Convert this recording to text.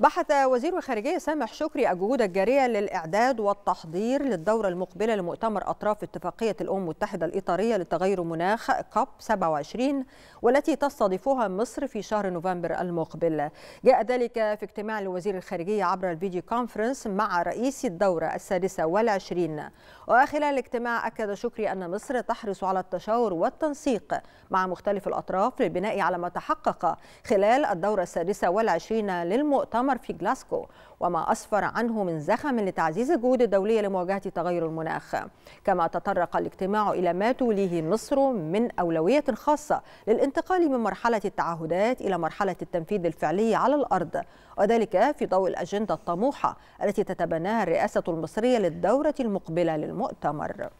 بحث وزير الخارجية سامح شكري الجهود الجارية للإعداد والتحضير للدورة المقبلة لمؤتمر أطراف اتفاقية الأمم المتحدة الإطارية لتغير المناخ كوب 27 والتي تستضيفها مصر في شهر نوفمبر المقبل جاء ذلك في اجتماع لوزير الخارجية عبر الفيديو كونفرنس مع رئيس الدورة السادسة والعشرين وخلال الاجتماع أكد شكري أن مصر تحرص على التشاور والتنسيق مع مختلف الأطراف للبناء على ما تحقق خلال الدورة السادسة والعشرين للمؤتمر المؤتمر في جلاسكو وما أسفر عنه من زخم لتعزيز الجهود الدولية لمواجهة تغير المناخ كما تطرق الاجتماع إلى ما توليه مصر من أولوية خاصة للانتقال من مرحلة التعهدات إلى مرحلة التنفيذ الفعلي على الأرض وذلك في ضوء الأجندة الطموحة التي تتبناها الرئاسة المصرية للدورة المقبلة للمؤتمر